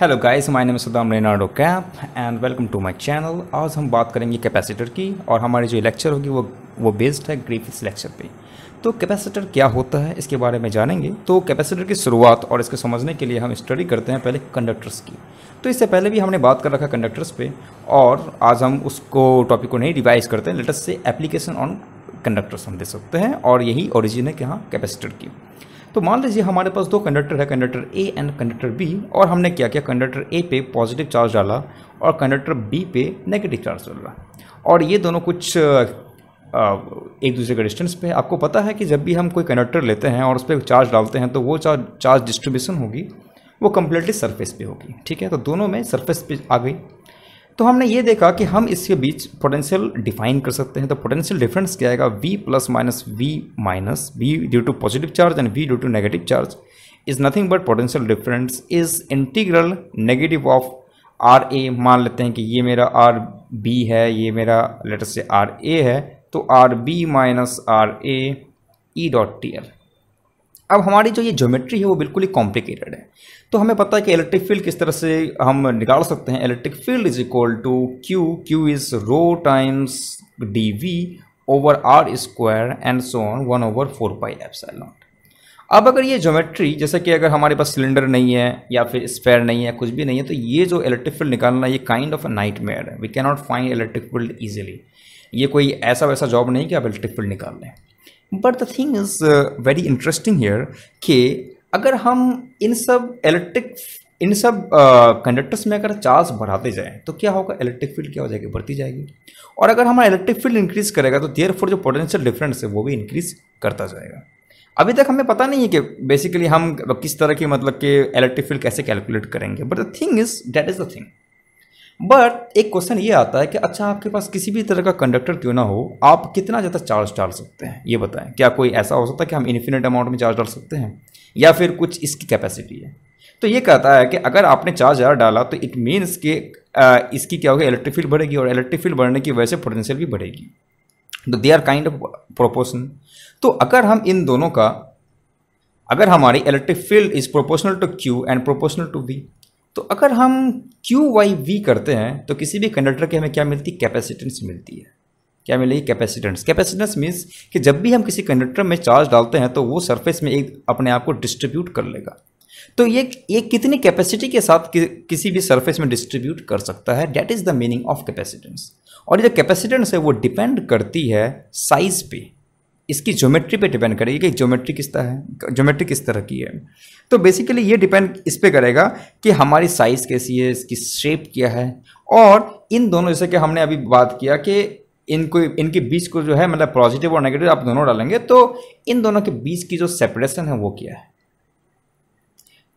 Hello guys my name Saddam रेनाडो कैप and welcome to my channel आज हम बात करेंगे कैपेसिटर की और हमारी जो लेक्चर होगी वो वो बेस्ड है ग्रीफिस लेक्चर पे तो कैपेसिटर क्या होता है इसके बारे में जानेंगे तो कैपेसिटर की शुरुआत और इसको समझने के लिए हम स्टडी करते हैं पहले कंडक्टर्स की तो इससे पहले भी हमने बात कर रखा कंडक्टर्स पर और आज हम उसको टॉपिक को नहीं रिवाइज करते हैं लेटेस्ट से एप्लीकेशन ऑन कंडक्टर्स हम दे सकते हैं और यही ओरिजिन है कि हाँ कैपेसिटर की तो मान लीजिए हमारे पास दो कंडक्टर है conductor A and conductor B और हमने क्या किया कंडक्टर ए पे पॉजिटिव चार्ज डाला और कंडक्टर बी पे नेगेटिव चार्ज डाला और ये दोनों कुछ एक दूसरे के डिस्टेंस पे आपको पता है कि जब भी हम कोई कंडक्टर लेते हैं और उस पर चार्ज डालते हैं तो वो चार्ज चार्ज डिस्ट्रीब्यूशन होगी वो कम्प्लीटली सरफेस पे होगी ठीक है तो दोनों में सरफेस पे आ गई तो हमने ये देखा कि हम इसके बीच पोटेंशियल डिफाइन कर सकते हैं तो पोटेंशियल डिफरेंस क्या आएगा V plus minus V minus V due to positive charge and V due to negative charge is nothing but potential difference is integral negative of R A मान लेते हैं कि ये मेरा आर बी है ये मेरा लेटर से आर ए है तो R B minus R A E dot T L अब हमारी जो ये ज्योमेट्री है वो बिल्कुल ही कॉम्प्लिकेटेड है तो हमें पता है कि इलेक्ट्रिक फील्ड किस तरह से हम निकाल सकते हैं electric field is equal to Q Q is rho times D V over R square and so on one over four pi F naught अब अगर ये ज्योमेट्री जैसे कि अगर हमारे पास सिलेंडर नहीं है या फिर स्पेयर नहीं है कुछ भी नहीं है तो ये जो इलेक्ट्रिक फील्ड निकालना ये काइंड ऑफ अ नाइट है we cannot find electric field easily ये कोई ऐसा वैसा जॉब नहीं कि आप इलेक्ट्रिक फील्ड निकाल लें but the thing is very interesting here कि अगर हम इन सब इलेक्ट्रिक इन सब कंडक्टर्स uh, में अगर चार्ज बढ़ाते जाएं तो क्या होगा इलेक्ट्रिक फील्ड क्या हो जाएगी बढ़ती जाएगी और अगर हमारा इलेक्ट्रिक फील्ड इंक्रीज करेगा तो देयर फोर जो पोटेंशियल डिफरेंस है वो भी इंक्रीज करता जाएगा अभी तक हमें पता नहीं है कि बेसिकली हम किस तरह की मतलब कि इलेक्ट्रिक फील्ड कैसे कैलकुलेट करेंगे but the thing is that is the thing but एक क्वेश्चन ये आता है कि अच्छा आपके पास किसी भी तरह का कंडक्टर क्यों ना हो आप कितना ज़्यादा चार्ज डाल सकते हैं ये बताएं क्या कोई ऐसा हो सकता है कि हम इन्फिनिट अमाउंट में चार्ज डाल सकते हैं या फिर कुछ इसकी कैपेसिटी है तो ये कहता है कि अगर आपने चार्ज ज़्यादा डाला तो इट मीन्स कि इसकी क्या होगी इलेक्ट्रिक फील्ड बढ़ेगी और इलेक्ट्रिक फील्ड बढ़ने की वजह से पोटेंशियल भी बढ़ेगी तो they are kind of proportion तो अगर हम इन दोनों का अगर हमारी electric field is proportional to Q and proportional to V तो अगर हम क्यू वाई वी करते हैं तो किसी भी कंडक्टर की हमें क्या मिलती कैपेसिटेंस मिलती है क्या मिलेगी कैपेसिटेंस कैपेसिटेंस मीन्स कि जब भी हम किसी कंडक्टर में चार्ज डालते हैं तो वो सरफेस में एक अपने आप को डिस्ट्रीब्यूट कर लेगा तो ये ये कितनी कैपेसिटी के साथ कि, किसी भी सरफेस में डिस्ट्रीब्यूट कर सकता है that is the meaning of capacitance और ये जो कैपेसिटेंस है वो डिपेंड करती है साइज़ पे इसकी ज्योमेट्री पे डिपेंड करेगी कि ज्योमेट्री किस तरह है ज्योमेट्री किस तरह की है तो बेसिकली ये डिपेंड इस पे करेगा कि हमारी साइज़ कैसी है इसकी शेप क्या है और इन दोनों जैसे कि हमने अभी बात किया कि इनको इनके बीच को जो है मतलब पॉजिटिव और नेगेटिव आप दोनों डालेंगे तो इन दोनों के बीच की जो सेपरेशन है वो क्या है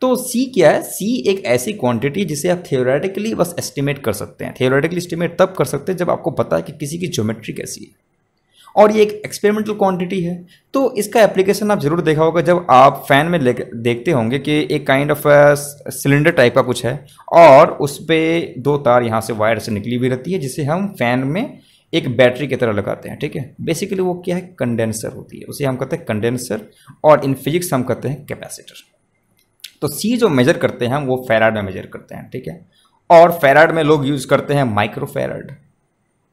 तो सी क्या है सी एक ऐसी क्वांटिटी जिसे आप थियोरेटिकली बस एस्टिमेट कर सकते हैं थियोरेटिकली एस्टिमेट तब कर सकते हैं जब आपको पता है कि किसी की ज्योमेट्री कैसी है और ये एक एक्सपेरिमेंटल क्वांटिटी है तो इसका एप्लीकेशन आप ज़रूर देखा होगा जब आप फैन में देखते होंगे कि एक काइंड ऑफ सिलेंडर टाइप का कुछ है और उस पर दो तार यहाँ से वायर से निकली हुई रहती है जिसे हम फैन में एक बैटरी की तरह लगाते हैं ठीक है बेसिकली वो क्या है कंडेंसर होती है उसे हम कहते हैं कंडेंसर और इन फिजिक्स हम कहते हैं कैपेसिटर तो सी जो मेजर करते हैं हम वो फेराड में मेजर करते हैं ठीक है और फेराड में लोग यूज़ करते हैं micro farad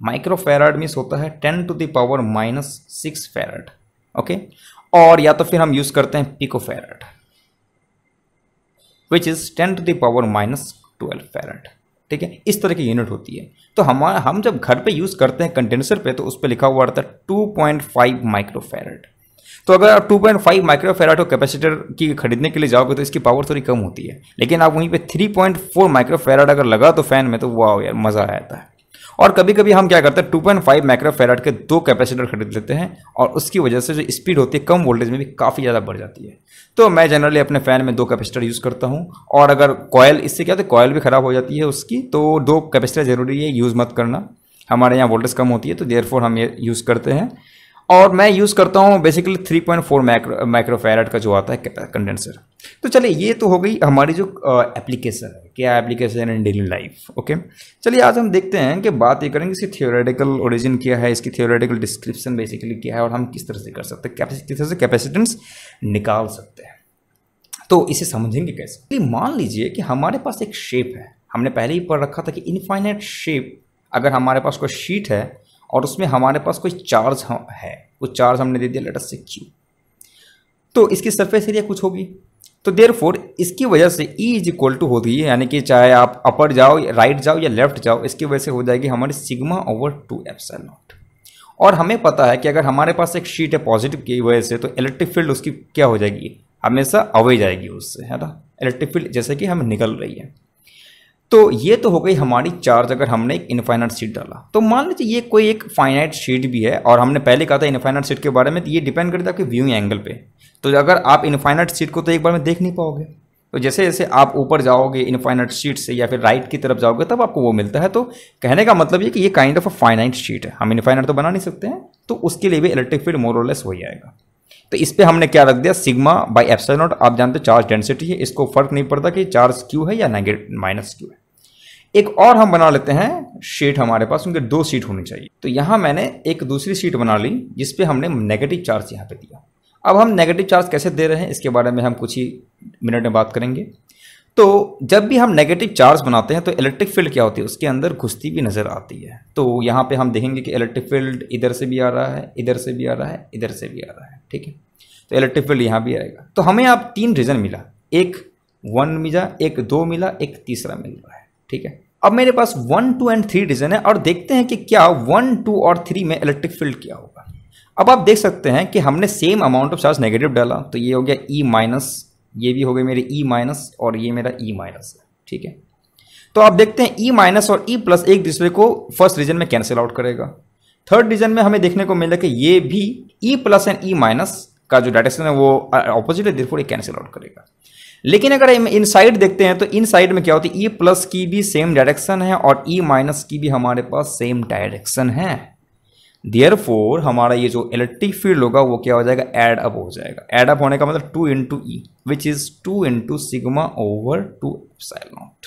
micro farad means होता है ten to the power minus six farad okay और या तो फिर हम यूज करते हैं pico farad which is ten to the power minus twelve farad ठीक है इस तरह की यूनिट होती है तो हमारा हम जब घर पे यूज़ करते हैं कंडेंसर पे तो उस पर लिखा हुआ रहता है two point five micro farad तो अगर आप 2.5 माइक्रोफेराड को कैपेसिटर की खरीदने के लिए जाओगे तो इसकी पावर थोड़ी कम होती है लेकिन आप वहीं पे 3.4 माइक्रोफेराड अगर लगा तो फैन में तो वाह यार मज़ा आता है और कभी कभी हम क्या करते हैं टू पॉइंट फाइव माइक्रोफेराट के दो कैपेसिटर खरीद लेते हैं और उसकी वजह से जो स्पीड होती है कम वोल्टेज में भी काफ़ी ज़्यादा बढ़ जाती है तो मैं जनरली अपने फ़ैन में दो कैपेसिटर यूज़ करता हूँ और अगर कॉयल इससे क्या होता है कॉयल भी ख़राब हो जाती है उसकी तो दो कैपेसिटर ज़रूरी है यूज़ मत करना हमारे यहाँ वोल्टेज कम होती है तो देयरफॉर हम ये यूज़ करते हैं और मैं यूज़ करता हूँ basically 3.4 point four micro microfarad का जो आता है कंडेंसर तो चलिए ये तो हो गई हमारी जो एप्लीकेशन है क्या application in daily life okay चलिए आज हम देखते हैं कि बात ये करेंगे इसकी थियोरेटिकल ओरिजिन क्या है इसकी थियोरेटिकल डिस्क्रिप्शन बेसिकली क्या है और हम किस तरह से कर सकते हैं किस तरह से कैपेसिटेंस निकाल सकते हैं तो इसे समझेंगे कैसे मान लीजिए कि हमारे पास एक शेप है हमने पहले ही पढ़ रखा था कि इनफाइनाइट शेप अगर हमारे पास कोई शीट है और उसमें हमारे पास कोई चार्ज है वो चार्ज हमने दे दिया लेटस से क्यू तो इसकी सरफेस एरिया कुछ होगी तो देर फोर इसकी वजह से ई इज इक्वल टू होती है यानी कि चाहे आप अपर जाओ या राइट जाओ या लेफ्ट जाओ इसकी वजह से हो जाएगी हमारी sigma over two epsilon naught और हमें पता है कि अगर हमारे पास एक शीट है पॉजिटिव की वजह से तो इलेक्ट्रिक फील्ड उसकी क्या हो जाएगी हमेशा अवे जाएगी उससे है ना इलेक्ट्रिक फील्ड जैसे कि हमें निकल रही है तो ये तो हो गई हमारी चार्ज अगर हमने एक इनफाइनाइट सीट डाला तो मान लीजिए ये कोई एक फाइनाइट सीट भी है और हमने पहले कहा था इनफाइनाइट सीट के बारे में तो ये डिपेंड करता है आपके व्यूइंग एंगल पे तो अगर आप इनफाइनाइट सीट को तो एक बार में देख नहीं पाओगे तो जैसे जैसे आप ऊपर जाओगे इनफाइनाइट सीट से या फिर राइट की तरफ जाओगे तब आपको वो मिलता है तो कहने का मतलब ये कि ये kind of a finite sheet है हम इनफाइनाइट तो बना नहीं सकते हैं तो उसके लिए भी इलेक्ट्रिक फील्ड मोरलेस हो जाएगा तो इस पर हमने क्या रख दिया सिग्मा बाई नॉट आप जानते चार्ज डेंसिटी है इसको फर्क नहीं पड़ता कि चार्ज क्यू है या नेगेटिव माइनस क्यू है एक और हम बना लेते हैं शीट हमारे पास उनके दो शीट होनी चाहिए तो यहाँ मैंने एक दूसरी शीट बना ली जिसपे हमने नेगेटिव चार्ज यहाँ पे दिया अब हम नेगेटिव चार्ज कैसे दे रहे हैं इसके बारे में हम कुछ ही मिनट में बात करेंगे तो जब भी हम नेगेटिव चार्ज बनाते हैं तो इलेक्ट्रिक फील्ड क्या होती है उसके अंदर घुसती भी नज़र आती है तो यहाँ पे हम देखेंगे कि इलेक्ट्रिक फील्ड इधर से भी आ रहा है इधर से भी आ रहा है इधर से भी आ रहा है ठीक है तो इलेक्ट्रिक फील्ड यहाँ भी आएगा तो हमें आप तीन रीज़न मिला एक वन मिला एक दो मिला एक तीसरा मिल रहा है ठीक है अब मेरे पास one two and three division है और देखते हैं कि क्या वन टू और थ्री में इलेक्ट्रिक फील्ड क्या होगा अब आप देख सकते हैं कि हमने same amount of charge negative डाला तो ये हो गया ई e माइनस ये भी हो गया मेरे ई e माइनस और ये मेरा ई e माइनस है ठीक है तो आप देखते हैं ई माइनस और ई प्लस एक दूसरे को फर्स्ट रीजन में कैंसिल आउट करेगा थर्ड रीजन में हमें देखने को मिला कि ये भी E plus and E minus का जो डायरेक्शन है वो ऑपोजिट है ये कैंसिल आउट करेगा लेकिन अगर इन साइड देखते हैं तो इन साइड में क्या होती है ई e प्लस की भी सेम डायरेक्शन है और ई e माइनस की भी हमारे पास सेम डायरेक्शन है देयर फोर हमारा ये जो इलेक्ट्रिक फील्ड होगा वो क्या हो जाएगा एड अप हो जाएगा एड अप होने का मतलब two into E which is two into sigma over two naught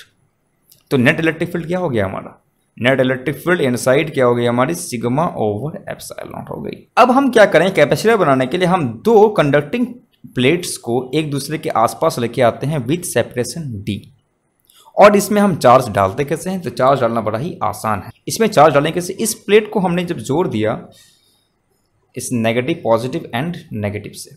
तो नेट इलेक्ट्रिक फील्ड क्या हो गया हमारा नेट इलेक्ट्रिक फील्ड साइड क्या हो गई हमारी सिग्मा ओवर नॉट हो गई अब हम क्या करें कैपेसिटर बनाने के लिए हम दो कंडक्टिंग प्लेट्स को एक दूसरे के आसपास लेके आते हैं विथ सेपरेशन डी और इसमें हम चार्ज डालते कैसे हैं तो चार्ज डालना बड़ा ही आसान है इसमें चार्ज डालने कैसे इस प्लेट को हमने जब जोड़ दिया इस नेगेटिव पॉजिटिव एंड नेगेटिव से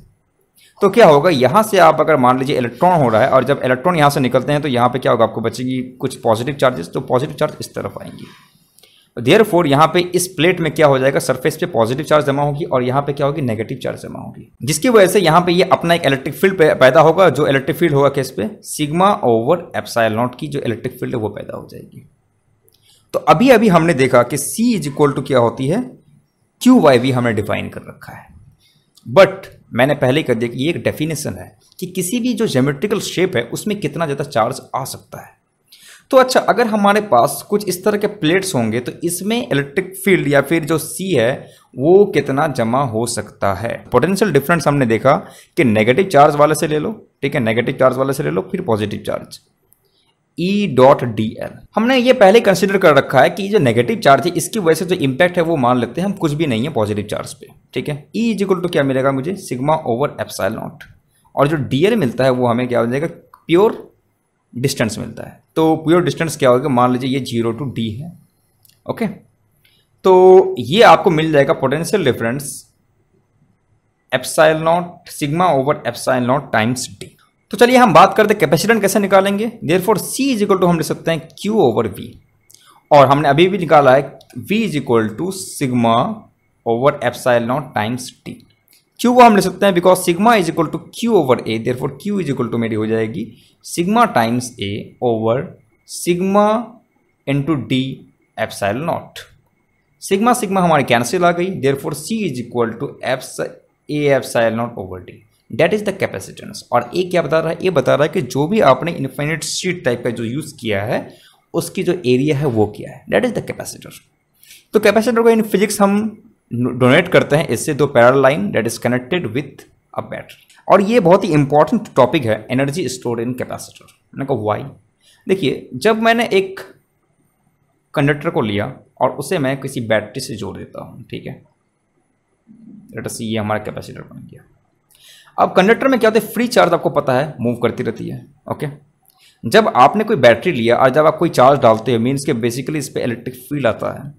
तो क्या होगा यहाँ से आप अगर मान लीजिए इलेक्ट्रॉन हो रहा है और जब इलेक्ट्रॉन यहाँ से निकलते हैं तो यहाँ पे क्या होगा आपको बचेगी कुछ पॉजिटिव चार्जेस तो पॉजिटिव चार्ज इस तरफ आएंगे देयर फोर यहाँ पे इस प्लेट में क्या हो जाएगा सरफेस पे पॉजिटिव चार्ज जमा होगी और यहाँ पे क्या होगी नेगेटिव चार्ज जमा होगी जिसकी वजह से यहाँ पे ये यह अपना एक इलेक्ट्रिक फील्ड पैदा होगा जो इलेक्ट्रिक फील्ड होगा किस पे सिग्मा ओवर एप्साइल नॉट की जो इलेक्ट्रिक फील्ड है वो पैदा हो जाएगी तो अभी अभी हमने देखा कि सी इज इक्वल टू क्या होती है क्यू वाई भी हमने डिफाइन कर रखा है बट मैंने पहले कह दिया कि ये एक डेफिनेशन है कि किसी भी जो जोमेट्रिकल शेप है उसमें कितना ज़्यादा चार्ज आ सकता है तो अच्छा अगर हमारे पास कुछ इस तरह के प्लेट्स होंगे तो इसमें इलेक्ट्रिक फील्ड या फिर जो सी है वो कितना जमा हो सकता है पोटेंशियल डिफरेंस हमने देखा कि नेगेटिव चार्ज वाले से ले लो ठीक है नेगेटिव चार्ज वाले से ले लो फिर positive charge E dot D L हमने ये पहले कंसिडर कर रखा है कि जो नेगेटिव चार्ज है इसकी वजह से जो इम्पैक्ट है वो मान लेते हैं हम कुछ भी नहीं है पॉजिटिव चार्ज पे ठीक है ई इजिकल टू क्या मिलेगा मुझे सिग्मा ओवर एप्साइल नॉट और जो डी एल मिलता है वो हमें क्या मिलेगा प्योर डिस्टेंस मिलता है तो प्योर डिस्टेंस क्या होगा मान लीजिए ये जीरो टू डी है ओके तो ये आपको मिल जाएगा potential difference epsilon naught sigma over epsilon naught times D तो चलिए हम बात करते हैं कैपेसिटेंस कैसे निकालेंगे therefore C is equal to हम लिख सकते हैं क्यू ओवर वी और हमने अभी भी निकाला है V is equal to sigma over epsilon naught times D Q को हम ले सकते हैं because sigma is equal to Q over A therefore Q is equal to मेरी हो जाएगी sigma times A over sigma into D epsilon naught sigma sigma हमारी cancel आ गई therefore C is equal to epsilon naught over D that is the capacitance और ए क्या बता रहा है ये बता रहा है कि जो भी आपने इन्फिनिट सीट टाइप का जो यूज़ किया है उसकी जो एरिया है वो क्या है डेट इज द कैपेसिटर तो कैपेसिटर को इन फिजिक्स हम डोनेट करते हैं इससे दो parallel line that is connected with a battery और ये बहुत ही इंपॉर्टेंट टॉपिक है एनर्जी स्टोर इन कैपेसिटर मैंने कहा वाई देखिए जब मैंने एक कंडक्टर को लिया और उसे मैं किसी बैटरी से जोड़ देता हूँ ठीक है डेटा ये हमारा कैपेसिटर बन गया अब कंडक्टर में क्या होता है फ्री चार्ज आपको पता है मूव करती रहती है ओके जब आपने कोई बैटरी लिया और जब आप कोई चार्ज डालते हो मीन्स के बेसिकली इस पर इलेक्ट्रिक फील्ड आता है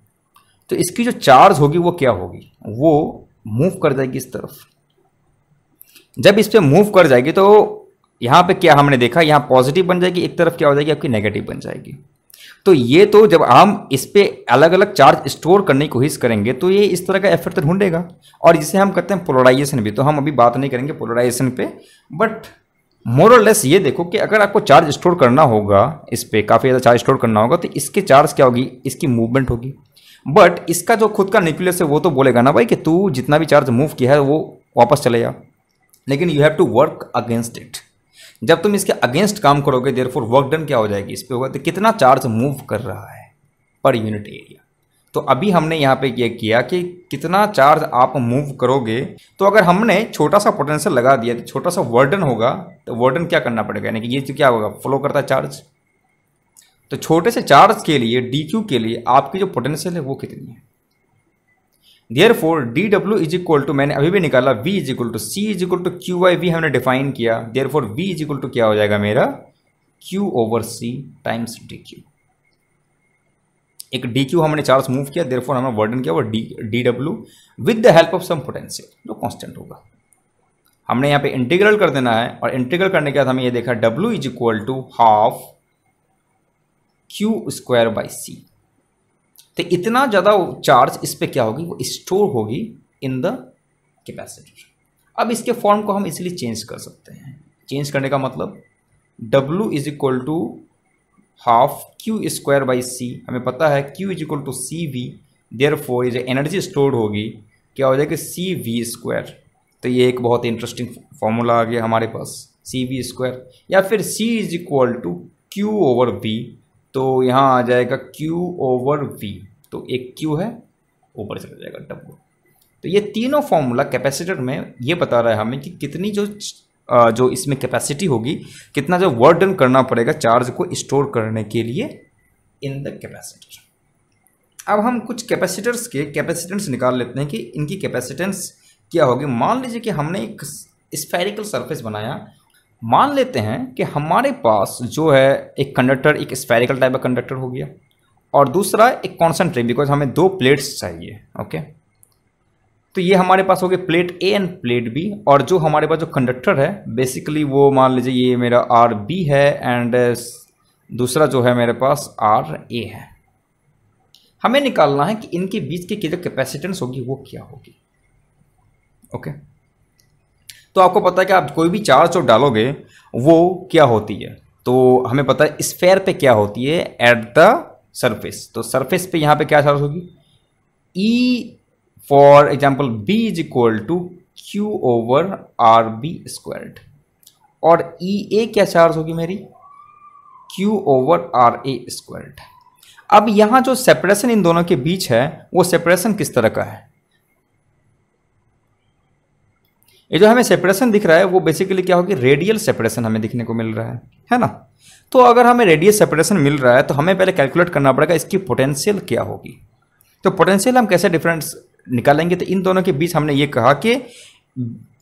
तो इसकी जो चार्ज होगी वो क्या होगी वो मूव कर जाएगी इस तरफ जब इस पर मूव कर जाएगी तो यहाँ पे क्या हमने देखा यहाँ पॉजिटिव बन जाएगी एक तरफ क्या हो जाएगी आपकी नेगेटिव बन जाएगी तो ये तो जब हम इस पर अलग अलग चार्ज स्टोर करने की कोशिश करेंगे तो ये इस तरह का इफेक्ट तो ढूंढेगा और जिसे हम कहते हैं पोलराइजेशन भी तो हम अभी बात नहीं करेंगे पोलराइजेशन पे बट मोरल लेस ये देखो कि अगर आपको चार्ज स्टोर करना होगा इस पर काफ़ी ज़्यादा चार्ज स्टोर करना होगा तो इसके चार्ज क्या होगी इसकी मूवमेंट होगी बट इसका जो खुद का न्यूक्लियस है वो तो बोलेगा ना भाई कि तू जितना भी चार्ज मूव किया है वो वापस चले जा लेकिन you have to work against it जब तुम इसके अगेंस्ट काम करोगे देर फोर वर्क डन क्या हो जाएगी इस पर होगा तो कितना चार्ज मूव कर रहा है पर यूनिट एरिया तो अभी हमने यहाँ पे ये किया कि कितना चार्ज आप मूव करोगे तो अगर हमने छोटा सा पोटेंशियल लगा दिया तो छोटा सा वर्डन होगा तो वर्डन क्या करना पड़ेगा यानी कि ये तो क्या होगा फ्लो करता चार्ज तो छोटे से चार्ज के लिए डी के लिए आपकी जो पोटेंशियल है वो कितनी है therefore D W is equal to मैंने अभी भी निकाला V is equal to C is equal to Q I V हमने डिफाइन किया therefore V is equal to क्या हो जाएगा मेरा Q over C times D Q एक डी क्यू हमने चार्ज मूव किया फोर हमने वर्डन किया वो D D W with the help of some potential जो कॉन्स्टेंट होगा हमने यहाँ पे इंटीग्रल कर देना है और इंटीग्रल करने के बाद हमें ये देखा W is equal to half Q square by C तो इतना ज़्यादा चार्ज इस पर क्या होगी वो स्टोर होगी इन द कैपेसिटर अब इसके फॉर्म को हम इसलिए चेंज कर सकते हैं चेंज करने का मतलब W is equal to half Q square by C हमें पता है Q is equal to C V therefore ये एनर्जी स्टोर्ड होगी क्या हो जाएगा सी वी स्क्वायर तो ये एक बहुत इंटरेस्टिंग फॉर्मूला आ गया हमारे पास सी वी स्क्वायर या फिर C is equal to Q over V तो यहाँ आ जाएगा क्यू ओवर वी तो एक क्यू है ऊपर चला जाएगा डब्बू तो ये तीनों फॉर्मूला कैपेसिटर में ये बता रहा है हमें कि कितनी जो जो इसमें कैपेसिटी होगी कितना जो वर्क डन करना पड़ेगा चार्ज को स्टोर करने के लिए इन द कैपेसिटर अब हम कुछ कैपेसिटर्स के कैपेसिटेंस निकाल लेते हैं कि इनकी कैपेसिटेंस क्या होगी मान लीजिए कि हमने एक स्फेरिकल सरफेस बनाया मान लेते हैं कि हमारे पास जो है एक कंडक्टर एक स्फेरिकल टाइप का कंडक्टर हो गया और दूसरा एक कॉन्सेंट्रेट बिकॉज हमें दो प्लेट्स चाहिए ओके okay? तो ये हमारे पास हो गए plate A and plate B और जो हमारे पास जो कंडक्टर है बेसिकली वो मान लीजिए ये मेरा आर बी है एंड uh, दूसरा जो है मेरे पास आर ए है हमें निकालना है कि इनके बीच की जो कैपेसिटेंस होगी वो क्या होगी ओके तो आपको पता है कि आप कोई भी चार्ज जो डालोगे वो क्या होती है तो हमें पता है स्फेयर पे क्या होती है एट द सरफेस तो सरफेस पे यहाँ पे क्या चार्ज होगी E e for example b is equal to q over R B squared और ई e, ए क्या चार्ज होगी मेरी q over R A squared अब यहां जो सेपरेशन इन दोनों के बीच है वो सेपरेशन किस तरह का है ये जो हमें सेपरेशन दिख रहा है वो बेसिकली क्या होगी रेडियल सेपरेशन हमें दिखने को मिल रहा है है ना तो अगर हमें रेडियल सेपरेशन मिल रहा है तो हमें पहले कैलकुलेट करना पड़ेगा इसकी पोटेंशियल क्या होगी तो पोटेंशियल हम कैसे डिफरेंस निकालेंगे तो इन दोनों के बीच हमने ये कहा कि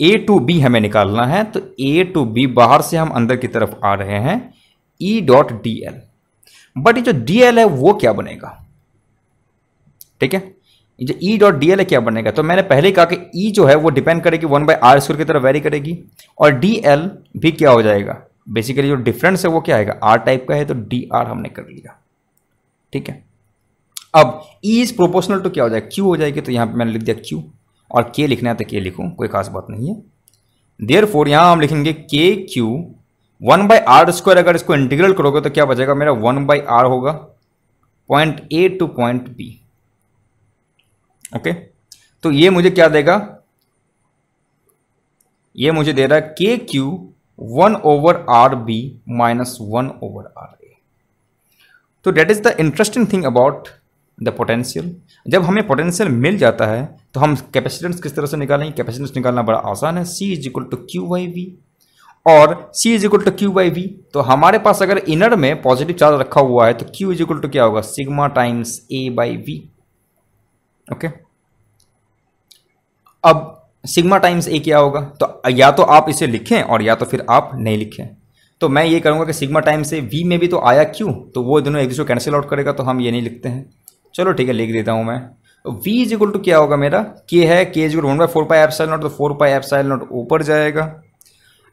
ए टू बी हमें निकालना है तो ए टू बी बाहर से हम अंदर की तरफ आ रहे हैं E dot D L but ये जो डी एल है वो क्या बनेगा ठीक है जो ई डॉट डी एल है क्या बनेगा तो मैंने पहले कहा कि ई e जो है वो डिपेंड करेगी वन बाई आर स्क्वायर की तरफ वेरी करेगी और डी एल भी क्या हो जाएगा बेसिकली जो डिफरेंस है वो क्या आएगा आर टाइप का है तो डी आर हमने कर लिया ठीक है अब E इज प्रोपोर्शनल टू क्या हो जाएगा Q हो जाएगी तो यहाँ पे मैंने लिख दिया Q और K लिखना है तो K लिखूँ कोई खास बात नहीं है देयर फोर यहाँ हम लिखेंगे K Q one by R square अगर इसको इंटीग्रल करोगे तो क्या बचेगा मेरा वन बाई आर होगा point A to point B okay तो ये मुझे क्या देगा ये मुझे दे रहा है K Q one over R B minus one over R A तो that is the interesting thing about the potential जब हमें पोटेंशियल मिल जाता है तो हम कैपेसिटेंस किस तरह से निकालेंगे कैपेसिटेंस निकालना बड़ा आसान है C is equal to Q by V और C is equal to Q by V तो हमारे पास अगर इनर में पॉजिटिव चार्ज रखा हुआ है तो क्यू इज इक्वल टू क्या होगा sigma times A by V okay अब सिग्मा टाइम्स ए क्या होगा तो या तो आप इसे लिखें और या तो फिर आप नहीं लिखें तो मैं ये करूंगा कि सिग्मा टाइम्स ए वी में भी तो आया क्यू तो वो दोनों एक दूसरे को कैंसिल आउट करेगा तो हम ये नहीं लिखते हैं चलो ठीक है लिख देता हूँ मैं v इज इक्वल टू क्या होगा मेरा k है k is one by four pi epsilon naught तो four pi epsilon naught ऊपर जाएगा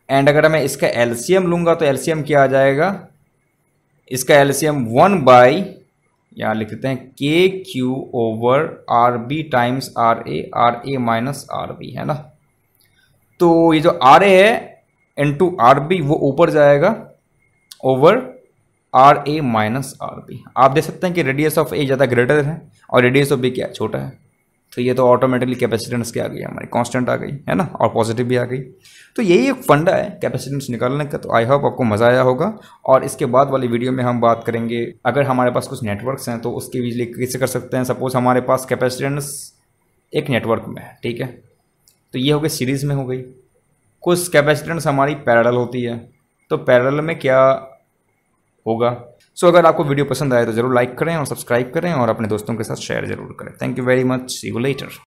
एंड अगर मैं इसका एलसीएम लूंगा तो एलसीएम क्या आ जाएगा इसका एलसीएम वन बाई यहाँ लिख देते हैं K Q over R B times R A R A minus R B है ना तो ये जो आर ए है इन टू आर बी वो ऊपर जाएगा over R A minus R B आप देख सकते हैं कि रेडियस ऑफ ए ज़्यादा ग्रेटर है और रेडियस ऑफ बी क्या छोटा है तो ये तो ऑटोमेटिकली कैपेसिटेंस क्या आ गई हमारी कांस्टेंट आ गई है ना और पॉजिटिव भी आ गई तो यही एक फंडा है कैपेसिटेंस निकालने का तो आई होप आपको मज़ा आया होगा और इसके बाद वाली वीडियो में हम बात करेंगे अगर हमारे पास कुछ नेटवर्क्स हैं तो उसके लिए कैसे कर सकते हैं सपोज हमारे पास कैपेसिटेंस एक नेटवर्क में है ठीक है तो ये हो गई सीरीज़ में हो गई कुछ कैपेसिटेंस हमारी पैरल होती है तो पैरल में क्या होगा सो so, अगर आपको वीडियो पसंद आए तो ज़रूर लाइक करें और सब्सक्राइब करें और अपने दोस्तों के साथ शेयर जरूर करें thank you very much see you letter